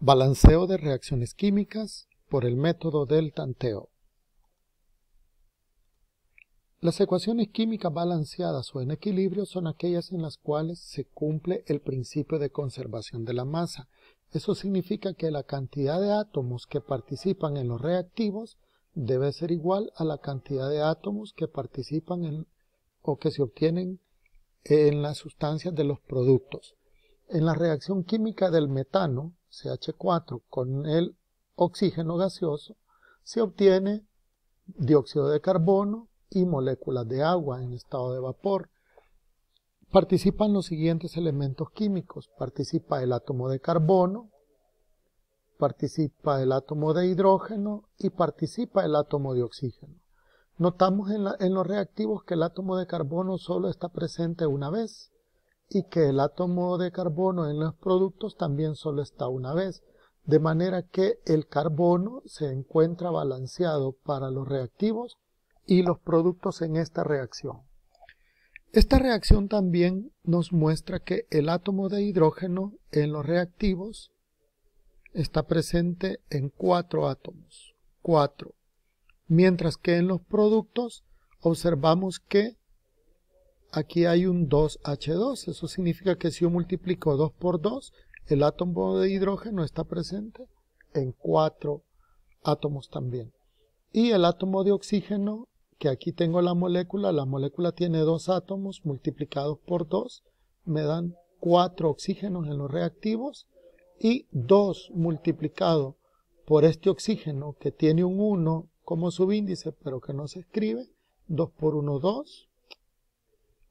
Balanceo de reacciones químicas por el método del tanteo. Las ecuaciones químicas balanceadas o en equilibrio son aquellas en las cuales se cumple el principio de conservación de la masa. Eso significa que la cantidad de átomos que participan en los reactivos debe ser igual a la cantidad de átomos que participan o que se obtienen en las sustancias de los productos. En la reacción química del metano, CH4 con el oxígeno gaseoso, se obtiene dióxido de carbono y moléculas de agua en estado de vapor. Participan los siguientes elementos químicos. Participa el átomo de carbono, participa el átomo de hidrógeno y participa el átomo de oxígeno. Notamos en, los reactivos que el átomo de carbono solo está presente una vez y que el átomo de carbono en los productos también solo está una vez, de manera que el carbono se encuentra balanceado para los reactivos y los productos en esta reacción. Esta reacción también nos muestra que el átomo de hidrógeno en los reactivos está presente en cuatro átomos, cuatro, mientras que en los productos observamos que aquí hay un 2H2. Eso significa que si yo multiplico 2 por 2, el átomo de hidrógeno está presente en 4 átomos también. Y el átomo de oxígeno, que aquí tengo la molécula, la molécula tiene 2 átomos multiplicados por 2, me dan 4 oxígenos en los reactivos y 2 multiplicado por este oxígeno que tiene un 1 como subíndice pero que no se escribe, 2 por 1, 2,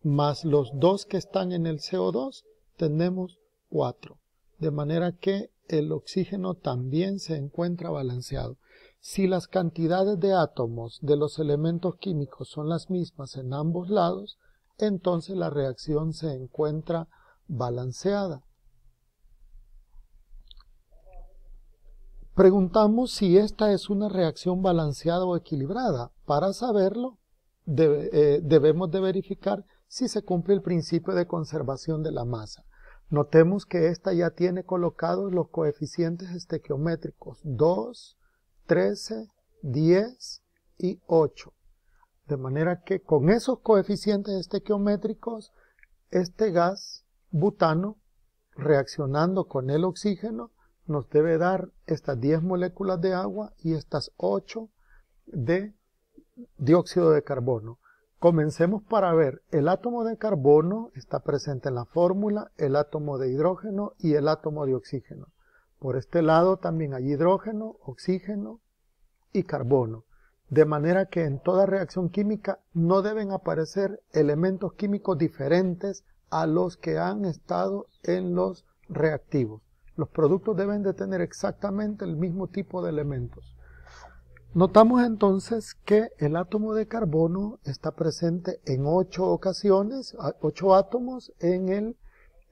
más los dos que están en el CO2, tenemos cuatro. De manera que el oxígeno también se encuentra balanceado. Si las cantidades de átomos de los elementos químicos son las mismas en ambos lados, entonces la reacción se encuentra balanceada. Preguntamos si esta es una reacción balanceada o equilibrada. Para saberlo, eh, debemos de verificar si se cumple el principio de conservación de la masa. Notemos que esta ya tiene colocados los coeficientes estequiométricos 2, 13, 10 y 8. De manera que con esos coeficientes estequiométricos, este gas butano, reaccionando con el oxígeno, nos debe dar estas 10 moléculas de agua y estas 8 de dióxido de carbono. Comencemos para ver, el átomo de carbono está presente en la fórmula, el átomo de hidrógeno y el átomo de oxígeno. Por este lado también hay hidrógeno, oxígeno y carbono. De manera que en toda reacción química no deben aparecer elementos químicos diferentes a los que han estado en los reactivos. Los productos deben de tener exactamente el mismo tipo de elementos. Notamos entonces que el átomo de carbono está presente en ocho ocasiones, ocho átomos en, el,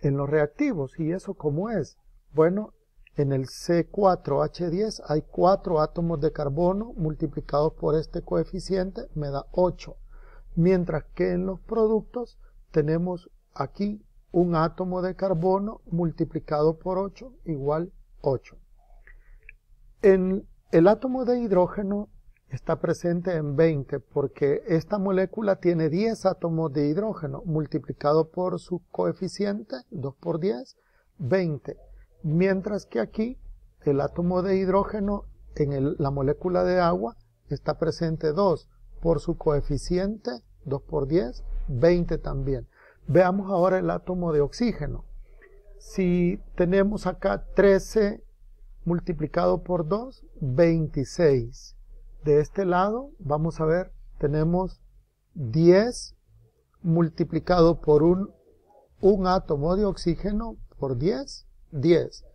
en los reactivos. ¿Y eso cómo es? Bueno, en el C4H10 hay cuatro átomos de carbono multiplicados por este coeficiente, me da 8. Mientras que en los productos tenemos aquí un átomo de carbono multiplicado por 8 igual 8. En el átomo de hidrógeno está presente en 20 porque esta molécula tiene 10 átomos de hidrógeno multiplicado por su coeficiente, 2 por 10, 20. Mientras que aquí el átomo de hidrógeno en la molécula de agua está presente 2 por su coeficiente, 2 por 10, 20 también. Veamos ahora el átomo de oxígeno. Si tenemos acá 13 multiplicado por 2, 26. De este lado, vamos a ver, tenemos 10 multiplicado por un, átomo de oxígeno por 10, 10.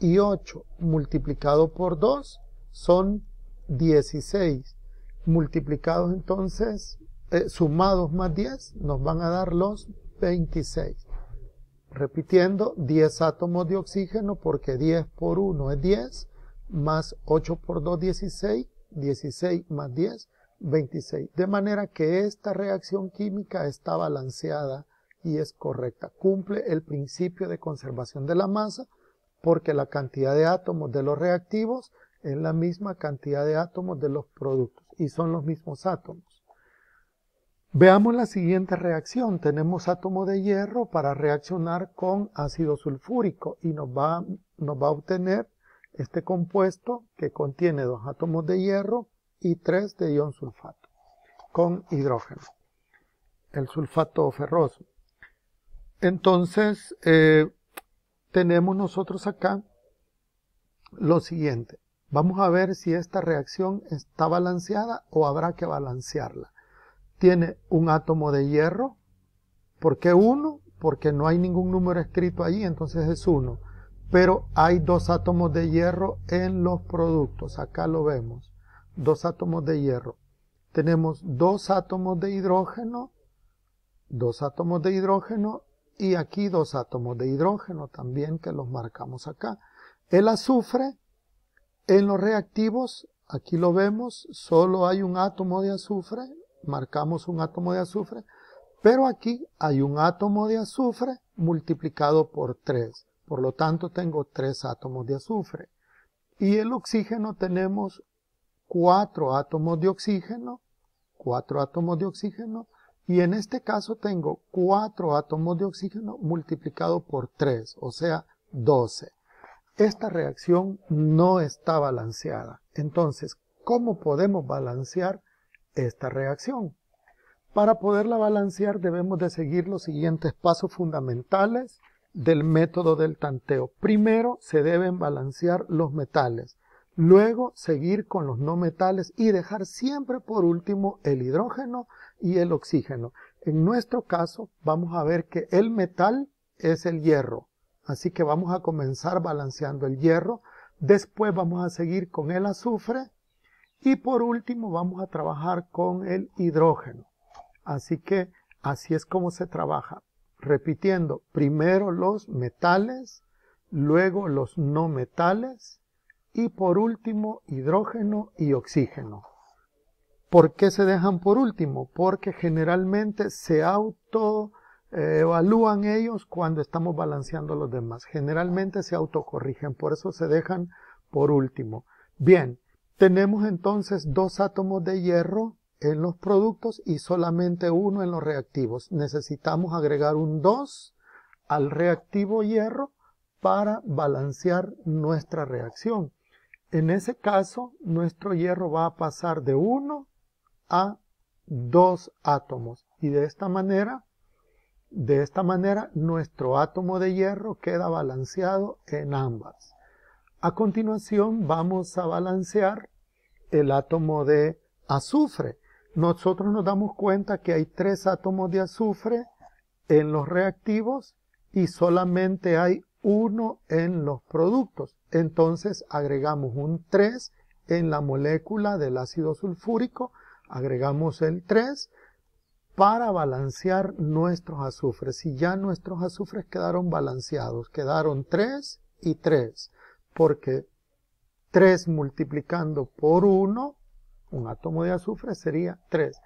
Y 8 multiplicado por 2 son 16. Multiplicados entonces, eh, sumados más 10, nos van a dar los 26. Repitiendo, 10 átomos de oxígeno porque 10 por 1 es 10, más 8 por 2, 16, 16 más 10, 26. De manera que esta reacción química está balanceada y es correcta. Cumple el principio de conservación de la masa porque la cantidad de átomos de los reactivos es la misma cantidad de átomos de los productos y son los mismos átomos. Veamos la siguiente reacción. Tenemos átomo de hierro para reaccionar con ácido sulfúrico y nos va, a obtener este compuesto que contiene dos átomos de hierro y tres de ion sulfato con hidrógeno, el sulfato ferroso. Entonces, eh, tenemos nosotros acá lo siguiente. Vamos a ver si esta reacción está balanceada o habrá que balancearla tiene un átomo de hierro. ¿Por qué uno? Porque no hay ningún número escrito ahí, entonces es uno. Pero hay dos átomos de hierro en los productos. Acá lo vemos. Dos átomos de hierro. Tenemos dos átomos de hidrógeno, dos átomos de hidrógeno y aquí dos átomos de hidrógeno también que los marcamos acá. El azufre en los reactivos, aquí lo vemos, solo hay un átomo de azufre, marcamos un átomo de azufre, pero aquí hay un átomo de azufre multiplicado por 3. Por lo tanto, tengo 3 átomos de azufre. Y el oxígeno tenemos 4 átomos de oxígeno, 4 átomos de oxígeno, y en este caso tengo 4 átomos de oxígeno multiplicado por 3, o sea, 12. Esta reacción no está balanceada. Entonces, ¿cómo podemos balancear esta reacción. Para poderla balancear debemos de seguir los siguientes pasos fundamentales del método del tanteo. Primero se deben balancear los metales, luego seguir con los no metales y dejar siempre por último el hidrógeno y el oxígeno. En nuestro caso vamos a ver que el metal es el hierro, así que vamos a comenzar balanceando el hierro, después vamos a seguir con el azufre, y por último vamos a trabajar con el hidrógeno. Así que así es como se trabaja. Repitiendo, primero los metales, luego los no metales y por último hidrógeno y oxígeno. ¿Por qué se dejan por último? Porque generalmente se autoevalúan evalúan ellos cuando estamos balanceando los demás. Generalmente se autocorrigen, por eso se dejan por último. Bien, tenemos entonces dos átomos de hierro en los productos y solamente uno en los reactivos. Necesitamos agregar un 2 al reactivo hierro para balancear nuestra reacción. En ese caso, nuestro hierro va a pasar de uno a dos átomos. Y de esta manera, de esta manera, nuestro átomo de hierro queda balanceado en ambas. A continuación vamos a balancear el átomo de azufre. Nosotros nos damos cuenta que hay tres átomos de azufre en los reactivos y solamente hay uno en los productos. Entonces agregamos un 3 en la molécula del ácido sulfúrico, agregamos el 3 para balancear nuestros azufres. Y ya nuestros azufres quedaron balanceados, quedaron 3 y 3 porque 3 multiplicando por 1, un átomo de azufre sería 3.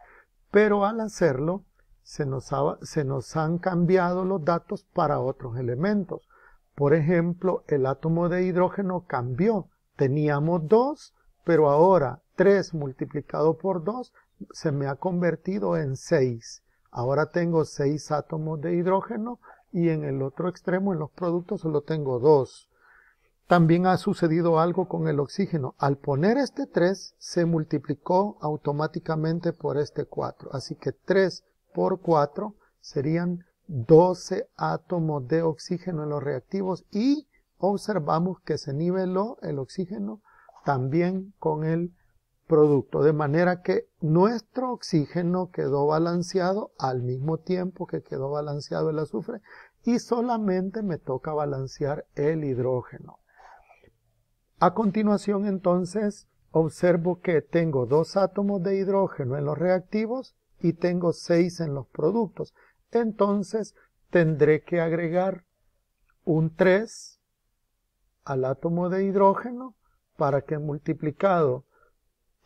Pero al hacerlo, se nos, han cambiado los datos para otros elementos. Por ejemplo, el átomo de hidrógeno cambió. Teníamos 2, pero ahora 3 multiplicado por 2 se me ha convertido en 6. Ahora tengo 6 átomos de hidrógeno y en el otro extremo, en los productos, solo tengo 2. También ha sucedido algo con el oxígeno. Al poner este 3, se multiplicó automáticamente por este 4. Así que 3 por 4 serían 12 átomos de oxígeno en los reactivos y observamos que se niveló el oxígeno también con el producto, de manera que nuestro oxígeno quedó balanceado al mismo tiempo que quedó balanceado el azufre y solamente me toca balancear el hidrógeno. A continuación, entonces, observo que tengo dos átomos de hidrógeno en los reactivos y tengo seis en los productos. Entonces, tendré que agregar un 3 al átomo de hidrógeno para que multiplicado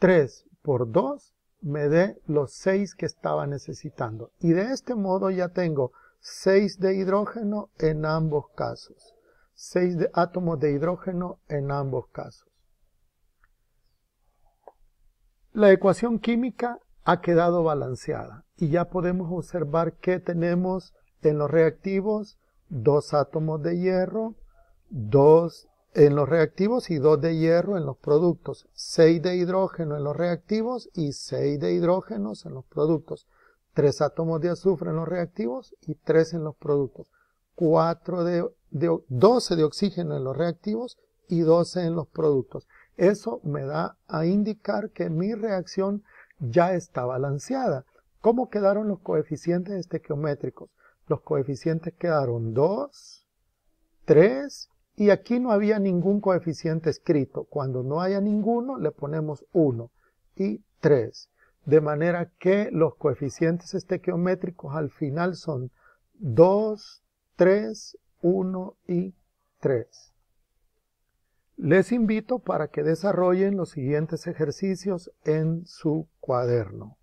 3 por 2 me dé los 6 que estaba necesitando. Y de este modo ya tengo 6 de hidrógeno en ambos casos. 6 de átomos de hidrógeno en ambos casos. La ecuación química ha quedado balanceada y ya podemos observar que tenemos en los reactivos dos átomos de hierro, 2 en los reactivos y dos de hierro en los productos, 6 de hidrógeno en los reactivos y 6 de hidrógenos en los productos, 3 átomos de azufre en los reactivos y 3 en los productos, 4 de de, 12 de oxígeno en los reactivos y 12 en los productos. Eso me da a indicar que mi reacción ya está balanceada. ¿Cómo quedaron los coeficientes estequiométricos? Los coeficientes quedaron 2, 3 y aquí no había ningún coeficiente escrito. Cuando no haya ninguno le ponemos 1 y 3. De manera que los coeficientes estequiométricos al final son 2, 3 1 y 3. Les invito para que desarrollen los siguientes ejercicios en su cuaderno.